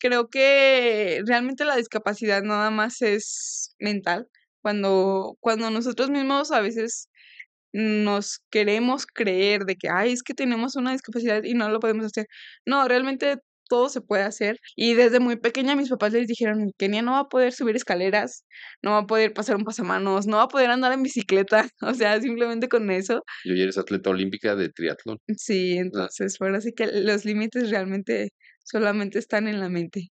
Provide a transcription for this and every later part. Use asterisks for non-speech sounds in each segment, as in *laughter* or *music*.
creo que realmente la discapacidad nada más es mental. Cuando, cuando nosotros mismos a veces nos queremos creer de que, ay, es que tenemos una discapacidad y no lo podemos hacer. No, realmente todo se puede hacer. Y desde muy pequeña mis papás les dijeron, Kenia no va a poder subir escaleras, no va a poder pasar un pasamanos, no va a poder andar en bicicleta, *laughs* o sea, simplemente con eso. Y hoy eres atleta olímpica de triatlón. Sí, ah. entonces, bueno así que los límites realmente solamente están en la mente.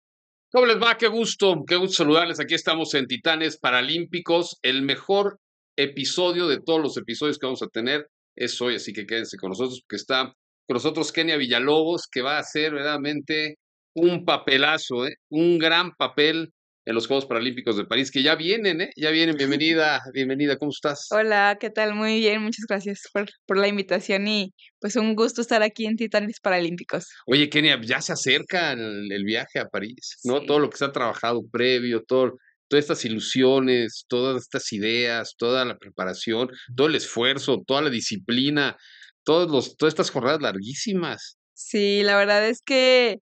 ¿Cómo les va? Qué gusto, qué gusto saludarles. Aquí estamos en Titanes Paralímpicos. El mejor episodio de todos los episodios que vamos a tener es hoy, así que quédense con nosotros, porque está con nosotros Kenia Villalobos, que va a ser verdaderamente un papelazo, ¿eh? un gran papel en los Juegos Paralímpicos de París, que ya vienen, ¿eh? Ya vienen. Bienvenida, bienvenida, ¿cómo estás? Hola, ¿qué tal? Muy bien, muchas gracias por, por la invitación y pues un gusto estar aquí en Titanes Paralímpicos. Oye, Kenia, ya se acerca el, viaje a París, ¿no? Todo lo que se ha trabajado previo, todo, todas estas ilusiones, todas estas ideas, toda la preparación, todo el esfuerzo, toda la disciplina, todos los, todas estas jornadas larguísimas. Sí, la verdad es que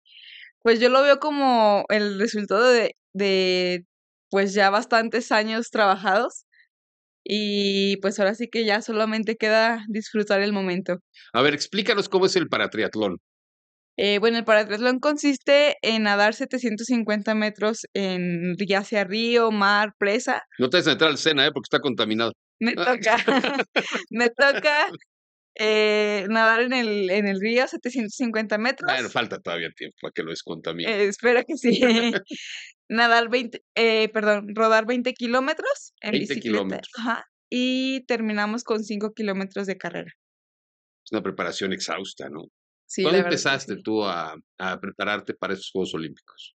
pues yo lo veo como el resultado de, pues ya bastantes años trabajados y pues ahora sí que ya solamente queda disfrutar el momento. A ver, explícanos cómo es el paratriatlón. Eh, bueno, el paratriatlón consiste en nadar 750 metros en ya sea río, mar, presa. No te vas a entrar al Sena, ¿eh? porque está contaminado. Me *laughs* toca, *laughs* me toca eh, nadar en el, en el río, 750 metros. Bueno, falta todavía tiempo para que lo descontamine. Eh, mí espera que sí. *laughs* nadar 20, eh, perdón, rodar 20 kilómetros en 20 Kilómetros. Y terminamos con 5 kilómetros de carrera. Es una preparación exhausta, ¿no? ¿Cuándo empezaste tú a, prepararte para esos Juegos Olímpicos?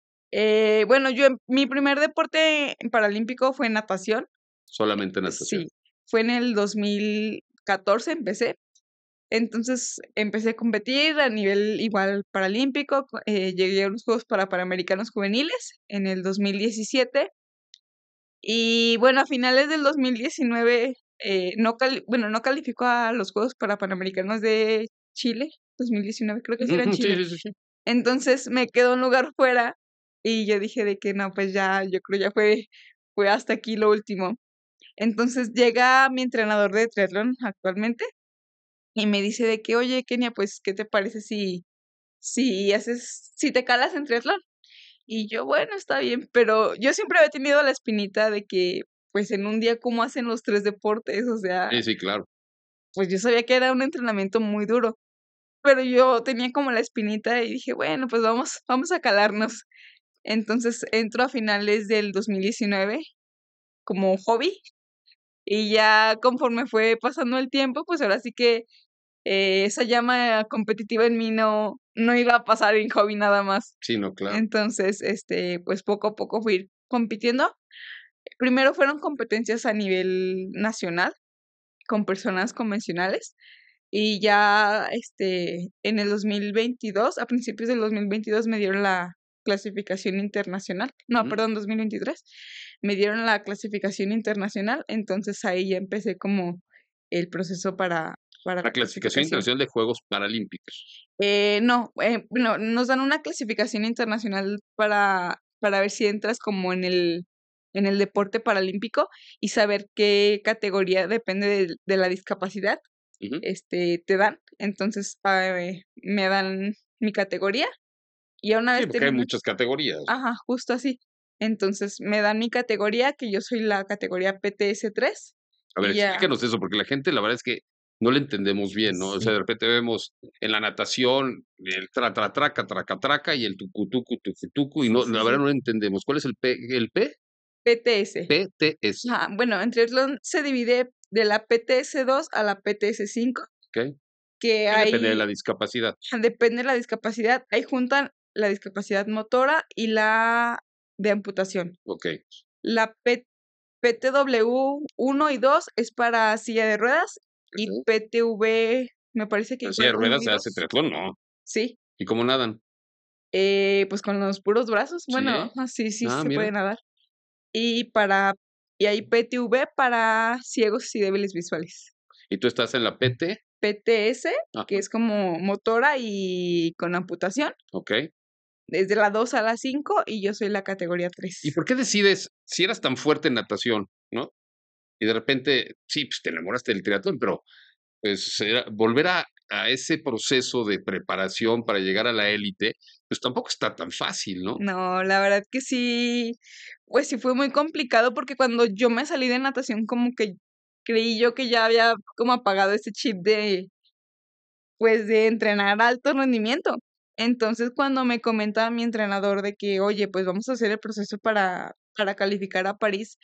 bueno, yo em, mi primer deporte paralímpico fue natación. Solamente natación. Sí, fue en el 2014 empecé entonces empecé a competir a nivel igual paralímpico, eh, llegué a los Juegos para Panamericanos Juveniles en el 2017 y bueno, a finales del 2019 eh, no, bueno, no calificó a los Juegos para Panamericanos de Chile, 2019 creo que sí era Chile. Entonces me quedó un lugar fuera y yo dije de que no, pues ya, yo creo ya fue, fue hasta aquí lo último. Entonces llega mi entrenador de triatlón actualmente, y me dice de que, oye, Kenia, pues, ¿qué te parece si, si haces, si te calas en triatlón? Y yo, bueno, está bien, pero yo siempre había tenido la espinita de que, pues, en un día, ¿cómo hacen los tres deportes? O sea. Sí, sí, claro. Pues yo sabía que era un entrenamiento muy duro, pero yo tenía como la espinita y dije, bueno, pues vamos, vamos a calarnos. Entonces entro a finales del 2019 como hobby, y ya conforme fue pasando el tiempo, pues ahora sí que eh, esa llama competitiva en mí no, no iba a pasar en hobby nada más. Sí, no, claro. Entonces, este, pues poco a poco fui compitiendo. Primero fueron competencias a nivel nacional con personas convencionales y ya este en el 2022, a principios del 2022 me dieron la clasificación internacional. No, perdón, 2023. Me dieron la clasificación internacional, entonces ahí ya empecé como el proceso para la clasificación internacional de Juegos Paralímpicos. Eh, no, eh, no, nos dan una clasificación internacional para, para ver si entras como en el, en el deporte paralímpico y saber qué categoría depende de, la discapacidad este, te dan. Entonces me dan mi categoría y una vez... porque hay muchas categorías. Ajá, justo así. Entonces me dan mi categoría, que yo soy la categoría PTS3. A ver, eso, porque la gente, la verdad es que no le entendemos bien, ¿no? O sea, de repente vemos en la natación el tra, tra, traca, traca, traca y el tucu tucu y no, la verdad no lo entendemos. ¿Cuál es el P? ¿El P? PTS. PTS. bueno, entre se divide de la PTS2 a la PTS5. Que hay, depende de la discapacidad. Depende de la discapacidad. Ahí juntan la discapacidad motora y la de amputación. Ok. La PTW 1 y 2 es para silla de ruedas y PTV, me parece que... O sea, ruedas se hace ¿no? Sí. ¿Y cómo nadan? Eh, pues con los puros brazos, bueno, sí, *laughs* sí, ah, se puede nadar. Y para, y hay PTV para ciegos y débiles visuales. ¿Y tú estás en la PT? PTS, ah, que es como motora y con amputación. Ok. Desde la 2 a la 5 y yo soy la categoría 3. ¿Y por qué decides, si eras tan fuerte en natación, ¿no? y de repente, sí, pues te enamoraste del triatlón, pero pues, volver a, ese proceso de preparación para llegar a la élite, pues tampoco está tan fácil, ¿no? No, la verdad que sí, pues sí fue muy complicado porque cuando yo me salí de natación como que creí yo que ya había como apagado ese chip de, pues de entrenar alto rendimiento. Entonces cuando me comentaba mi entrenador de que, oye, pues vamos a hacer el proceso para, para calificar a París,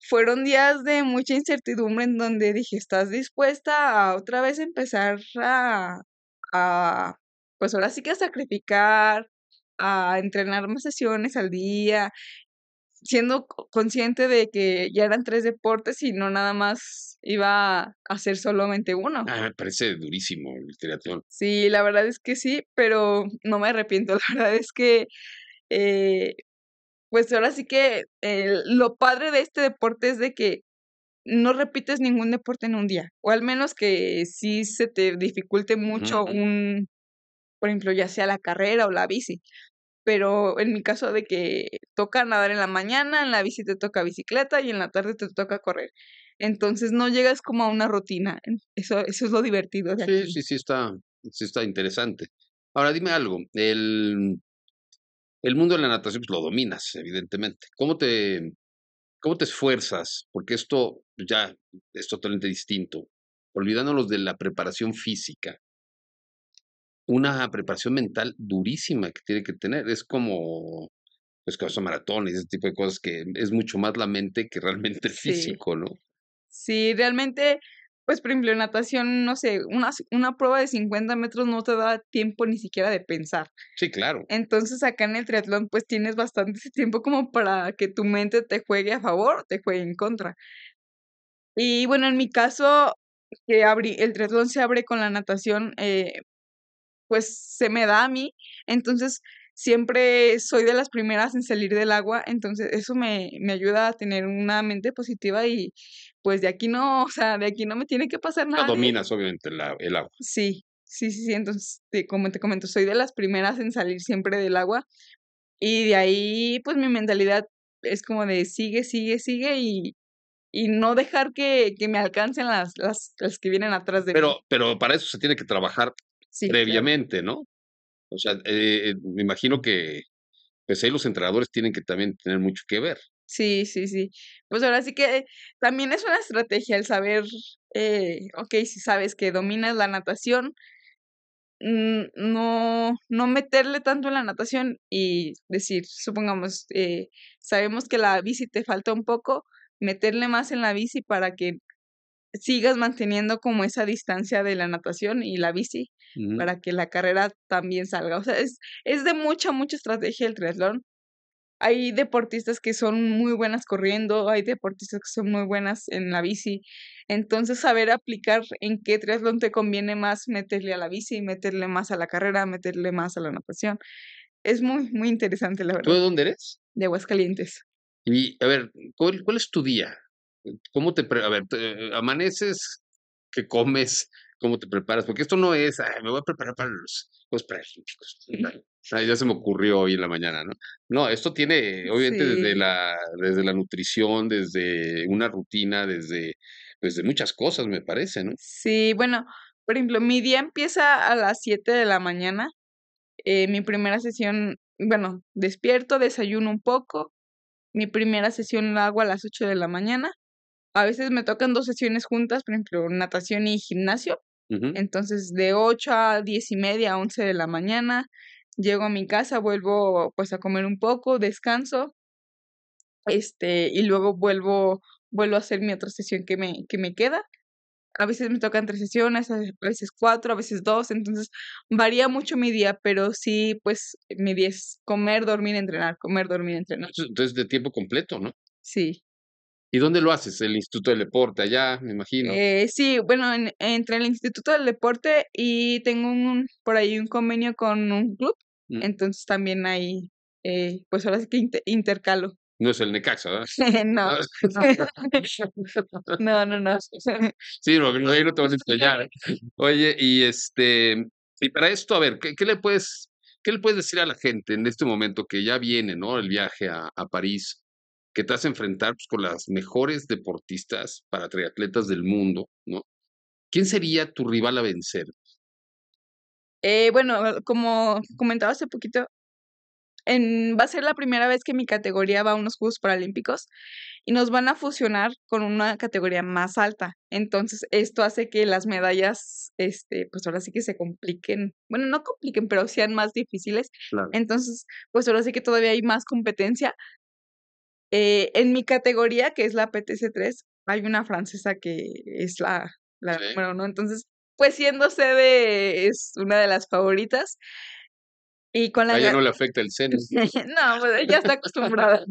fueron días de mucha incertidumbre en donde dije, ¿estás dispuesta a otra vez empezar a, pues ahora sí que a sacrificar, a entrenar más sesiones al día, siendo consciente de que ya eran tres deportes y no nada más iba a hacer solamente uno. Ah, me parece durísimo el triatlón. Sí, la verdad es que sí, pero no me arrepiento, *laughs* la verdad es que eh, pues ahora sí que eh, lo padre de este deporte es de que no repites ningún deporte en un día, o al menos que sí se te dificulte mucho un, por ejemplo, ya sea la carrera o la bici. Pero en mi caso de que toca nadar en la mañana, en la bici te toca bicicleta y en la tarde te toca correr. Entonces no llegas como a una rutina. Eso, eso es lo divertido. sí, sí, sí está, sí está interesante. Ahora dime algo. El, el mundo de la natación pues, lo dominas, evidentemente. ¿Cómo te, ¿Cómo te esfuerzas? Porque esto ya es totalmente distinto. Olvidándonos de la preparación física, una preparación mental durísima que tiene que tener. Es como, pues, maratón maratones, ese tipo de cosas que es mucho más la mente que realmente el físico, ¿no? Sí, realmente pues por ejemplo, en natación, no sé, una, una prueba de 50 metros no te da tiempo ni siquiera de pensar. Sí, claro. Entonces acá en el triatlón pues tienes bastante tiempo como para que tu mente te juegue a favor te juegue en contra. Y bueno, en mi caso, que abrí, el triatlón se abre con la natación, eh, pues se me da a mí. Entonces, siempre soy de las primeras en salir del agua, entonces eso me, me, ayuda a tener una mente positiva y pues de aquí no, o sea, de aquí no me tiene que pasar nada. Dominas obviamente el, agua. Sí, sí, sí, sí, entonces como te comento, soy de las primeras en salir siempre del agua y de ahí pues mi mentalidad es como de sigue, sigue, sigue y, y no dejar que, que me alcancen las, las, que vienen atrás de pero, mí. Pero para eso se tiene que trabajar previamente, ¿no? O sea, eh, eh, me imagino que pues ahí los entrenadores tienen que también tener mucho que ver. Sí, sí, sí. Pues ahora sí que eh, también es una estrategia el saber, eh, ok, si sabes que dominas la natación, mm, no, no meterle tanto en la natación y decir, supongamos, eh, sabemos que la bici te falta un poco, meterle más en la bici para que sigas manteniendo como esa distancia de la natación y la bici para que la carrera también salga. O sea, es, es de mucha, mucha estrategia el triatlón. Hay deportistas que son muy buenas corriendo, hay deportistas que son muy buenas en la bici. Entonces, saber aplicar en qué triatlón te conviene más meterle a la bici, meterle más a la carrera, meterle más a la natación. Es muy, muy interesante, la verdad. ¿Tú de dónde eres? De Aguascalientes. Y, a ver, ¿cuál, cuál es tu día? ¿Cómo te, a ver, amaneces, qué comes, cómo te preparas? Porque esto no es, me voy a preparar para los Juegos Paralímpicos. ya se me ocurrió hoy en la mañana, ¿no? No, esto tiene, obviamente, desde, la, desde la nutrición, desde una rutina, desde, desde muchas cosas, me parece, ¿no? Sí, bueno, por ejemplo, mi día empieza a las 7 de la mañana. Eh, mi primera sesión, bueno, despierto, desayuno un poco. Mi primera sesión la hago a las 8 de la mañana a veces me tocan dos sesiones juntas, por ejemplo, natación y gimnasio. Entonces, de 8 a 10 y media, a 11 de la mañana, llego a mi casa, vuelvo pues a comer un poco, descanso, este, y luego vuelvo, vuelvo a hacer mi otra sesión que me, que me queda. A veces me tocan tres sesiones, a veces cuatro, a veces dos, entonces varía mucho mi día, pero sí, pues mi día es comer, dormir, entrenar, comer, dormir, entrenar. Entonces, de tiempo completo, ¿no? Sí. ¿Y dónde lo haces? El Instituto del Deporte, allá, me imagino. Eh, sí, bueno, en, entre el Instituto del Deporte y tengo un, por ahí un convenio con un club, mm. entonces también hay, eh, pues ahora sí que intercalo. No es el Necaxa, ¿verdad? *laughs* Ah. *laughs* no. no, no, *laughs* no. sí, no, ahí no te vas a enseñar. ¿eh? Oye, y este, y para esto, a ver, ¿qué, le puedes, qué le puedes decir a la gente en este momento que ya viene, ¿no? El viaje a, a París que te a enfrentar pues, con las mejores deportistas para triatletas del mundo, ¿no? ¿Quién sería tu rival a vencer? Eh, bueno, eh, como comentaba hace poquito, va a ser la primera vez que mi categoría va a unos Juegos Paralímpicos y nos van a fusionar con una categoría más alta. Entonces, esto hace que las medallas, este, pues ahora sí que se compliquen. Bueno, no compliquen, pero sean más difíciles. Entonces, pues ahora sí que todavía hay más competencia, eh, en mi categoría, que es la PTC3, hay una francesa que es la, la Entonces, pues siendo sede es una de las favoritas. Y con la a no le afecta el seno. *laughs* no, pues ella está acostumbrada.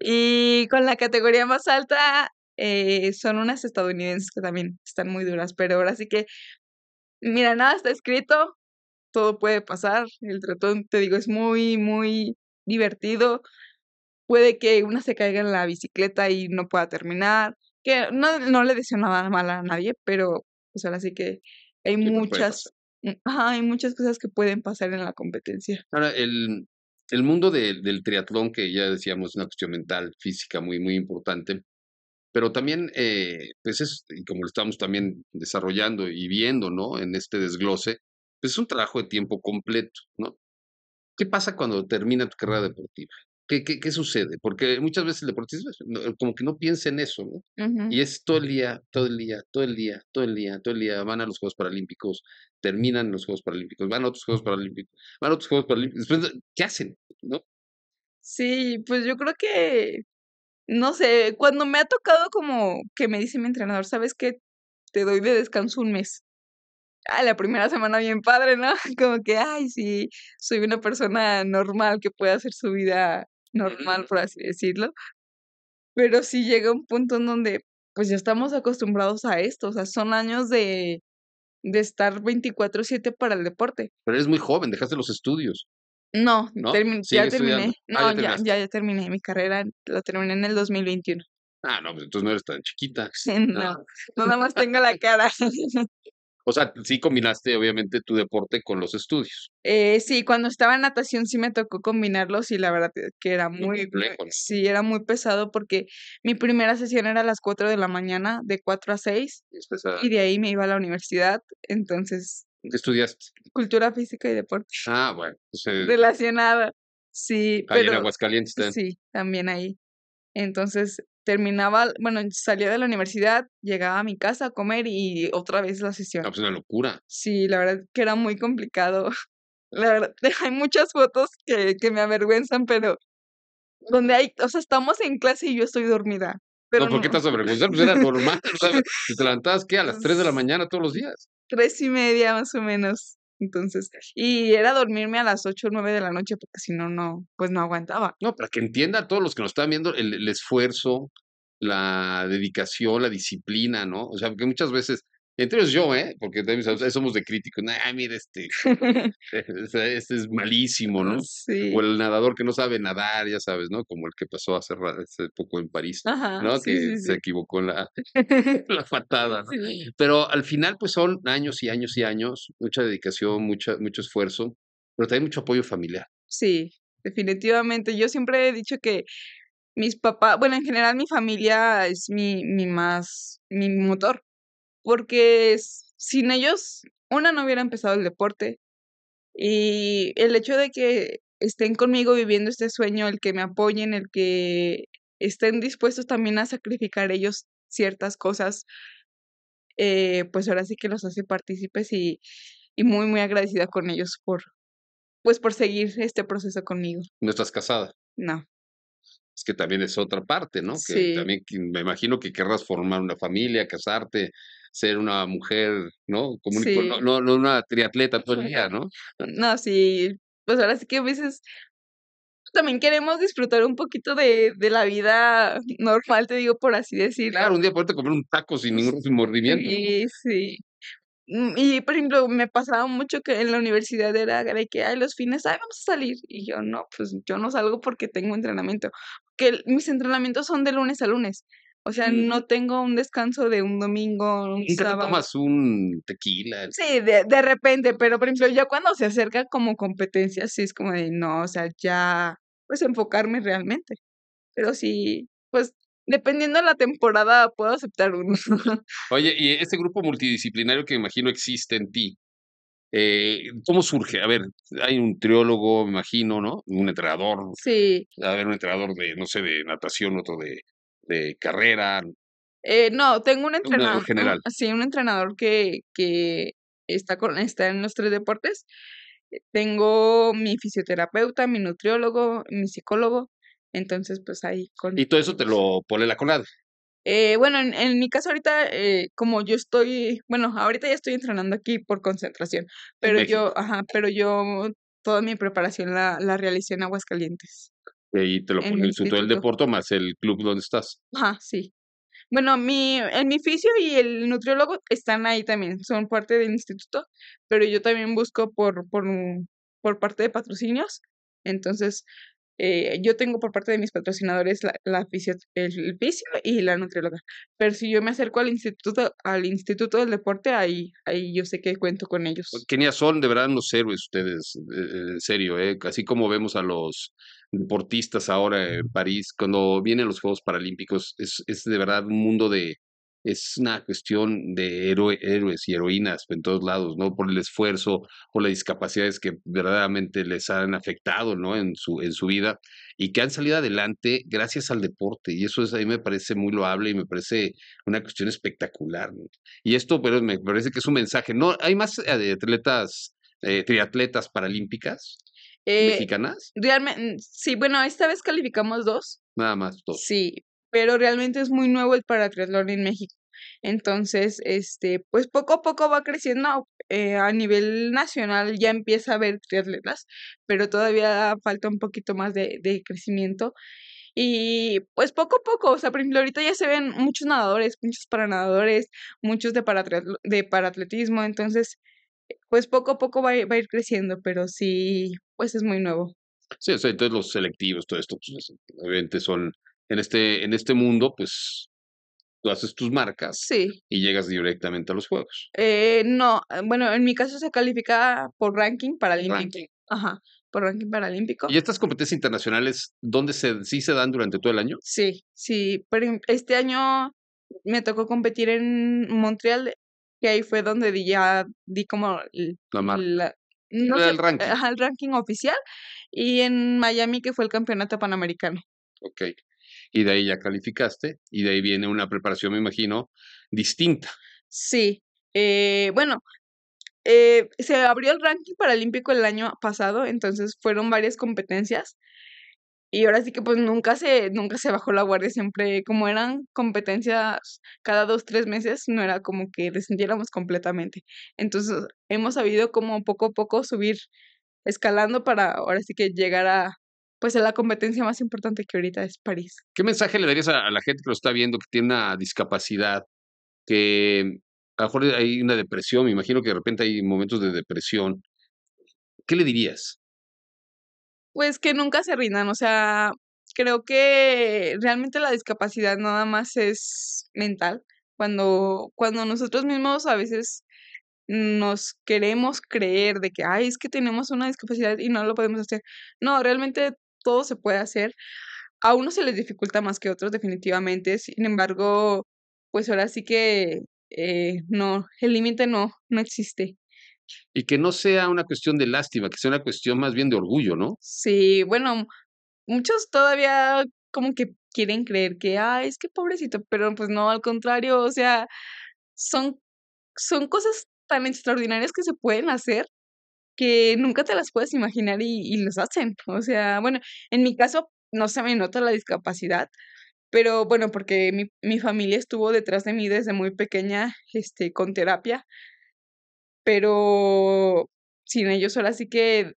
y con la categoría más alta eh, son unas estadounidenses que también están muy duras, pero ahora sí que, mira, nada está escrito, todo puede pasar. El tratón, te digo, es muy, muy divertido puede que una se caiga en la bicicleta y no pueda terminar, que no, le deseo nada mal a nadie, pero pues ahora sí que hay pues, muchas, mm, hay muchas cosas que pueden pasar en la competencia. Ahora, el, el mundo del triatlón, que ya decíamos, es una cuestión mental, física muy, muy importante, pero también, eh, pues es, como lo estamos también desarrollando y viendo, ¿no? En este desglose, pues es un trabajo de tiempo completo, ¿no? ¿Qué pasa cuando termina tu carrera deportiva? ¿Qué, qué, qué sucede? Porque muchas veces el deportista como que no piensa en eso, ¿no? Y es todo el día, todo el día, todo el día, todo el día, todo el día. Van a los Juegos Paralímpicos, terminan los Juegos Paralímpicos, van a otros Juegos Paralímpicos, van a otros Juegos Paralímpicos. ¿Qué hacen? ¿No? Sí, pues yo creo que, no sé, cuando me ha tocado como que me dice mi entrenador, ¿sabes qué? Te doy de descanso un mes ah, la primera semana bien padre, ¿no? *laughs* Como que, ay, sí, soy una persona normal que puede hacer su vida normal, por así decirlo. Pero sí llega un punto en donde, pues ya estamos acostumbrados a esto, o sea, son años de, de estar 24/7 para el deporte. Pero eres muy joven, dejaste los estudios. No, ya terminé. Ah, no, ya, ya, terminé mi carrera, la terminé en el 2021. Ah, no, pues entonces no eres tan chiquita. *laughs* no, no, nada más tengo la cara. *laughs* O sea, sí combinaste obviamente tu deporte con los estudios. Eh, sí, cuando estaba en natación sí me tocó combinarlos y la verdad que era muy, sí, era muy pesado porque mi primera sesión era a las 4 de la mañana, de 4 a 6, y de ahí me iba a la universidad, entonces... ¿Qué estudiaste? Cultura física y deporte. Ah, bueno. Relacionada, sí. Ahí en Aguascalientes. ¿también? Sí, también ahí. Entonces, terminaba, bueno, salía de la universidad, llegaba a mi casa a comer y otra vez la ah, sesión. Es pues, una locura. Sí, la verdad que era muy complicado. *laughs* La verdad, *laughs* hay muchas fotos que, que me avergüenzan, pero donde hay, o sea, estamos en clase y yo estoy dormida. no, ¿por qué estás avergüenzando? Pues era normal, ¿sabes? Te levantabas, ¿qué? A las 3 de la *laughs* mañana todos los días. Tres y media, más o menos. Entonces, y era dormirme a las 8 o 9 de la noche porque si no, no, pues no aguantaba. No, para que entienda a todos los que nos están viendo el, el esfuerzo, la dedicación, la disciplina, ¿no? O sea, que muchas veces entre yo, ¿eh? Porque también somos de críticos. Ah, mira, este, *laughs* *laughs* este, este es malísimo, ¿no? O el nadador que no sabe nadar, ya sabes, ¿no? Como el que pasó hace, poco en París, ¿no? que se equivocó en la, *laughs* la patada, Pero al final, pues son años y años y años, mucha dedicación, mucha, mucho esfuerzo, pero también mucho apoyo familiar. Sí, definitivamente. Yo siempre he dicho que mis papás, bueno, en general mi familia es mi, mi más, mi motor, porque sin ellos, una, no hubiera empezado el deporte y el hecho de que estén conmigo viviendo este sueño, el que me apoyen, el que estén dispuestos también a sacrificar ellos ciertas cosas, eh, pues ahora sí que los hace partícipes y, muy, muy agradecida con ellos por, pues por seguir este proceso conmigo. ¿No estás casada? No. Es que también es otra parte, ¿no? sí. también me imagino que querrás formar una familia, casarte, ser una mujer, ¿no? como no, una triatleta todo el día, *laughs* ¿no? No, sí, pues ahora sí que a veces también queremos disfrutar un poquito de, de la vida normal, te digo, por así decir. Claro, un día poderte comer un taco sin ningún remordimiento. Sí, sí. Mm, y, por ejemplo, me pasaba mucho que en la universidad era de que, ay, los fines, ay, vamos a salir. Y yo, no, pues yo no salgo porque tengo entrenamiento. Que mis entrenamientos son de lunes a lunes. O sea, no tengo un descanso de un domingo, un ¿Y sábado. Te tomas un tequila? Sí, de, repente, pero por ejemplo, ya cuando se acerca como competencia, sí es como de no, o sea, ya, pues enfocarme realmente. Pero sí, pues dependiendo de la temporada puedo aceptar uno. *laughs* Oye, y este grupo multidisciplinario que imagino existe en ti, eh, ¿cómo surge? A ver, hay un triólogo, me imagino, ¿no? Un entrenador. Sí. A ver, un entrenador de, no sé, de natación, otro de de carrera? Eh, no, tengo un entrenador. general. sí, un entrenador que, que está, con, está en los tres deportes. Eh, tengo mi fisioterapeuta, mi nutriólogo, mi psicólogo. Entonces, pues ahí con. ¿Y todo eso te lo pone la Conad eh, bueno, en, mi caso ahorita, eh, como yo estoy, bueno, ahorita ya estoy entrenando aquí por concentración, pero yo, ajá, pero yo toda mi preparación la, la realicé en Aguascalientes. Este, y te lo pone el Instituto del Deporte más el club donde estás. Ah, sí. Bueno, mi, el mi fisio y el nutriólogo están ahí también, son parte del instituto, pero yo también busco por, por, por parte de patrocinios. Entonces, eh, yo tengo por parte de mis patrocinadores la, la fisio, el, fisio y la nutrióloga. Pero si yo me acerco al instituto, al instituto del deporte, ahí, ahí yo sé que cuento con ellos. Kenia son de verdad los héroes ustedes, eh, en serio, ¿eh? así como vemos a los deportistas ahora en París, cuando vienen los Juegos Paralímpicos, es, es de verdad un mundo de, es una cuestión de héroes y heroínas en todos lados, ¿no? Por el esfuerzo, por las discapacidades que verdaderamente les han afectado, ¿no? En su, en su vida y que han salido adelante gracias al deporte. Y eso es, a mí me parece muy loable y me parece una cuestión espectacular. Y esto, pero me parece que es un mensaje. No, hay más eh, atletas, eh, triatletas paralímpicas. Eh, ¿Mexicanas? Realmente, sí, bueno, esta vez calificamos dos. Nada más, dos. Sí, pero realmente es muy nuevo el paratriatlón en México. Entonces, este, pues poco a poco va creciendo. Eh, a nivel nacional ya empieza a haber triatletas, pero todavía falta un poquito más de, de crecimiento. Y pues poco a poco, o sea, por ahorita ya se ven muchos nadadores, muchos nadadores muchos de, de paratletismo, entonces pues poco a poco va a, ir, creciendo, pero sí, pues es muy nuevo. Sí, o sea, entonces los selectivos, todo esto, pues, obviamente son, en este, en este mundo, pues tú haces tus marcas y llegas directamente a los juegos. Eh, no, eh, bueno, en mi caso se califica por ranking paralímpico. Ajá, por ranking paralímpico. ¿Y estas competencias internacionales, dónde se, sí se dan durante todo el año? Sí, sí, pero este año me tocó competir en Montreal que ahí fue donde ya di como el, ranking. ranking oficial y en Miami que fue el campeonato panamericano. Ok. Y de ahí ya calificaste y de ahí viene una preparación, me imagino, distinta. Sí. Eh, bueno, eh, se abrió el ranking paralímpico el año pasado, entonces fueron varias competencias y ahora sí que pues nunca se, nunca se bajó la guardia, siempre como eran competencias cada dos, tres meses, no era como que descendiéramos completamente. Entonces hemos sabido como poco a poco subir, escalando para ahora sí que llegar a pues a la competencia más importante que ahorita es París. ¿Qué mensaje le darías a, a la gente que lo está viendo, que tiene una discapacidad, que a lo mejor hay una depresión, me imagino que de repente hay momentos de depresión? ¿Qué le dirías? Pues que nunca se rindan, o sea, creo que realmente la discapacidad nada más es mental. Cuando, cuando nosotros mismos a veces nos queremos creer de que, ay, es que tenemos una discapacidad y no lo podemos hacer. No, realmente todo se puede hacer. A unos se les dificulta más que a otros, definitivamente. Sin embargo, pues ahora sí que eh, no, el límite no, no existe y que no sea una cuestión de lástima, que sea una cuestión más bien de orgullo, ¿no? Sí, bueno, muchos todavía como que quieren creer que, ay, es que pobrecito, pero pues no, al contrario, o sea, son, son cosas tan extraordinarias que se pueden hacer que nunca te las puedes imaginar y, y los hacen. O sea, bueno, en mi caso no se me nota la discapacidad, pero bueno, porque mi, mi familia estuvo detrás de mí desde muy pequeña, este, con terapia pero sin ellos ahora sí que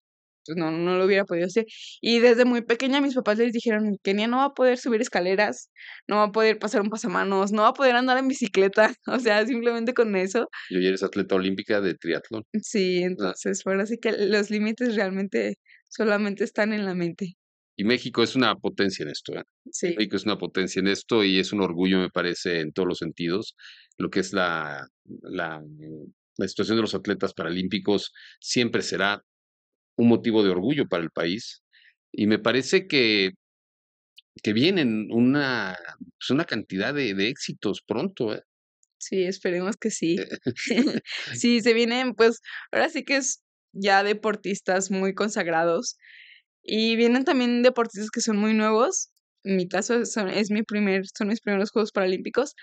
pues, no, no lo hubiera podido hacer. Y desde muy pequeña mis papás les dijeron, Kenia no va a poder subir escaleras, no va a poder pasar un pasamanos, no va a poder andar en bicicleta, *laughs* o sea, simplemente con eso. Y hoy eres atleta olímpica de triatlón. Sí, entonces, ahora así que los límites realmente solamente están en la mente. Y México es una potencia en esto. ¿eh? Sí. México es una potencia en esto y es un orgullo, me parece, en todos los sentidos, lo que es la, la la situación de los atletas paralímpicos siempre será un motivo de orgullo para el país y me parece que, que vienen una, pues, una cantidad de, éxitos pronto. ¿eh? Sí, esperemos que sí. Eh, *laughs* *laughs* sí, se vienen, pues ahora sí que es ya deportistas muy consagrados y vienen también deportistas que son muy nuevos. mi caso es mi primer, son mis primeros Juegos Paralímpicos,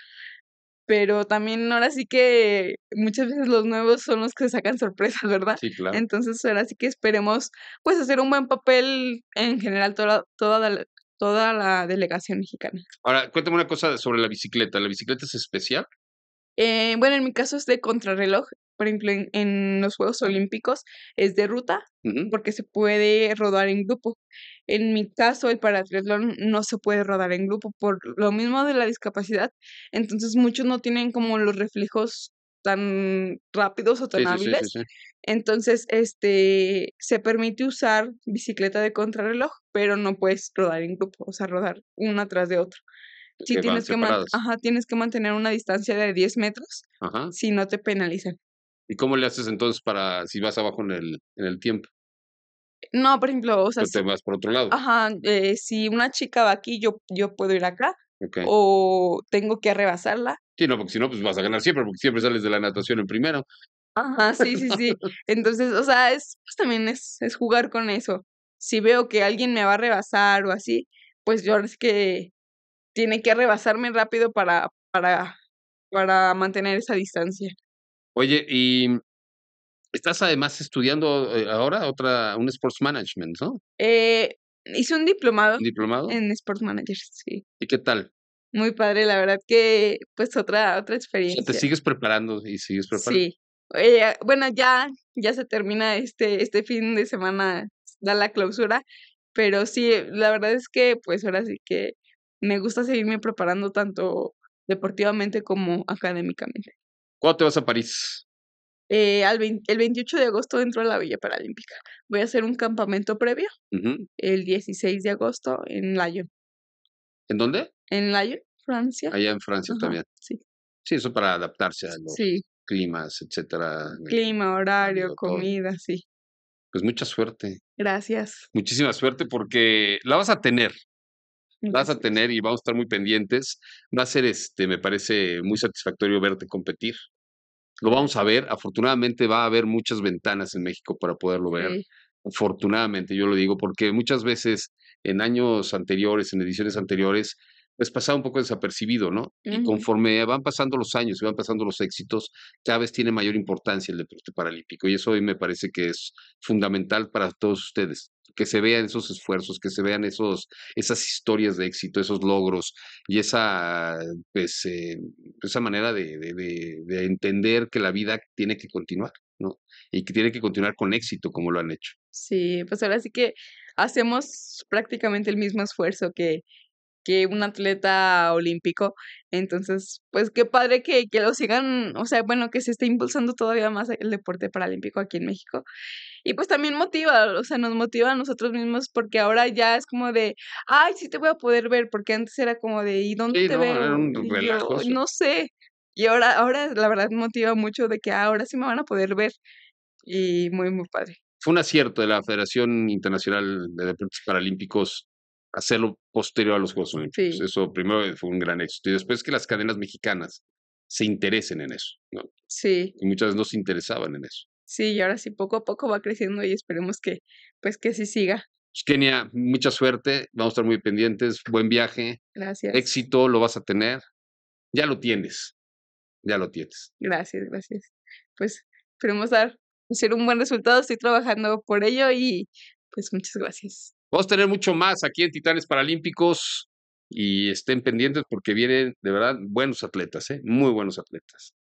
pero también ahora sí que muchas veces los nuevos son los que sacan sorpresas, *laughs* ¿verdad? Sí, claro. Entonces ahora sí que esperemos pues hacer un buen papel en general toda, toda, toda la delegación mexicana. Ahora, cuéntame una cosa sobre la bicicleta. ¿La bicicleta es especial? Eh, bueno, en mi caso es de contrarreloj. Por ejemplo, en, los Juegos Olímpicos es de ruta, porque se puede rodar en grupo. En mi caso, el paratriatlón no se puede rodar en grupo por lo mismo de la discapacidad. Entonces, muchos no tienen como los reflejos tan rápidos o tan hábiles. Entonces, este, se permite usar bicicleta de contrarreloj, pero no puedes rodar en grupo, o sea, rodar una tras de otro. Sí, tienes que, Ajá, tienes que mantener una distancia de 10 metros Ajá. si no te penalizan. ¿Y cómo le haces entonces para si vas abajo en el, en el tiempo? No, por ejemplo, o sea... te vas por otro lado. Ajá, eh, si una chica va aquí, yo, yo puedo ir acá. O tengo que rebasarla. Sí, no, porque si no, pues vas a ganar siempre, porque siempre sales de la natación en primero. Ajá, sí, sí, sí. Entonces, o sea, es, pues también es, es jugar con eso. Si veo que alguien me va a rebasar o así, pues yo es que tiene que rebasarme rápido para, para, para mantener esa distancia. Oye, y estás además estudiando eh, ahora otra, un Sports Management, ¿no? Eh, hice un diplomado. diplomado? En Sports Manager, sí. ¿Y qué tal? Muy padre, la verdad que pues otra, otra experiencia. te sigues preparando y sigues preparando. Sí. bueno, ya, ya se termina este, este fin de semana, da la clausura, pero sí, la verdad es que pues ahora sí que me gusta seguirme preparando tanto deportivamente como académicamente. ¿Cuándo te vas a París? Eh, al el 28 de agosto dentro de la Villa Paralímpica. Voy a hacer un campamento previo el 16 de agosto en Lyon. ¿En dónde? En Lyon, Francia. Allá en Francia también. Sí. Sí, eso para adaptarse a los sí. climas, etcétera. Eh, clima, horario, comida, sí. Pues mucha suerte. Gracias. Muchísima suerte porque la vas a tener vas a tener y vamos a estar muy pendientes. Va a ser, este, me parece muy satisfactorio verte competir. Lo vamos a ver. Afortunadamente va a haber muchas ventanas en México para poderlo ver. Afortunadamente, yo lo digo, porque muchas veces en años anteriores, en ediciones anteriores, es pues, pasado un poco desapercibido, ¿no? Y conforme van pasando los años y van pasando los éxitos, cada vez tiene mayor importancia el deporte paralímpico. Y eso hoy me parece que es fundamental para todos ustedes que se vean esos esfuerzos, que se vean esos, esas historias de éxito, esos logros y esa, pues, eh, esa manera de, de, de, entender que la vida tiene que continuar, ¿no? Y que tiene que continuar con éxito como lo han hecho. Sí, pues ahora sí que hacemos prácticamente el mismo esfuerzo que, que un atleta olímpico. Entonces, pues qué padre que, que, lo sigan, o sea, bueno, que se esté impulsando todavía más el deporte paralímpico aquí en México. Y pues también motiva, o sea, nos motiva a nosotros mismos porque ahora ya es como de, ay, sí te voy a poder ver, porque antes era como de, ¿y dónde te no, veo? no sé. Y ahora, ahora la verdad motiva mucho de que ah, ahora sí me van a poder ver. Y muy, muy padre fue un acierto de la Federación Internacional de Deportes Paralímpicos hacerlo posterior a los Juegos Olímpicos. Eso primero fue un gran éxito. Y después que las cadenas mexicanas se interesen en eso, Sí. Y muchas veces no se interesaban en eso. Sí, y ahora sí poco a poco va creciendo y esperemos que, pues que siga. Pues, Kenia, mucha suerte, vamos a estar muy pendientes, buen viaje. Gracias. Éxito, lo vas a tener. Ya lo tienes, ya lo tienes. Gracias, gracias. Pues esperemos dar, un buen resultado, estoy trabajando por ello y pues muchas gracias. Vamos a tener mucho más aquí en Titanes Paralímpicos y estén pendientes porque vienen de verdad buenos atletas, ¿eh? muy buenos atletas.